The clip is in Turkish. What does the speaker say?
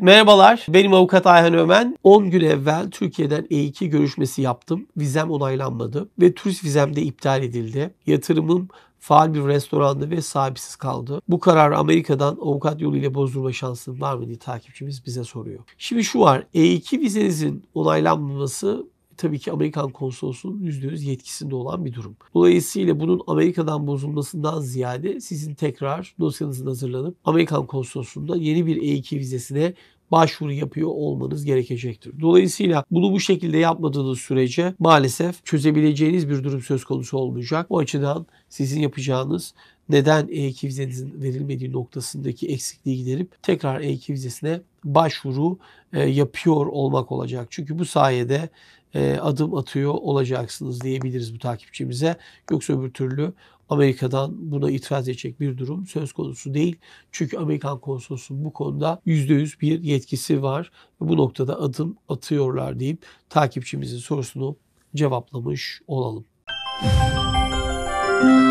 Merhabalar, benim avukat Ayhan Ömen. 10 gün evvel Türkiye'den E2 görüşmesi yaptım. Vizem onaylanmadı ve turist vizem de iptal edildi. Yatırımım faal bir restoranda ve sahipsiz kaldı. Bu karar Amerika'dan avukat yoluyla bozdurma şansın var mı diye takipçimiz bize soruyor. Şimdi şu var, E2 vizenizin onaylanmaması tabii ki Amerikan konsolosluğunun %100 yetkisinde olan bir durum. Dolayısıyla bunun Amerika'dan bozulmasından ziyade sizin tekrar dosyanızın hazırlanıp Amerikan konsolosluğunda yeni bir E2 vizesine başvuru yapıyor olmanız gerekecektir. Dolayısıyla bunu bu şekilde yapmadığınız sürece maalesef çözebileceğiniz bir durum söz konusu olmayacak. O açıdan sizin yapacağınız neden e vizenizin verilmediği noktasındaki eksikliği giderip tekrar e vizesine başvuru yapıyor olmak olacak. Çünkü bu sayede e, adım atıyor olacaksınız diyebiliriz bu takipçimize. Yoksa öbür türlü Amerika'dan buna itiraz edecek bir durum söz konusu değil. Çünkü Amerikan konsolosluğu bu konuda %100 bir yetkisi var. Bu noktada adım atıyorlar deyip takipçimizin sorusunu cevaplamış olalım. Müzik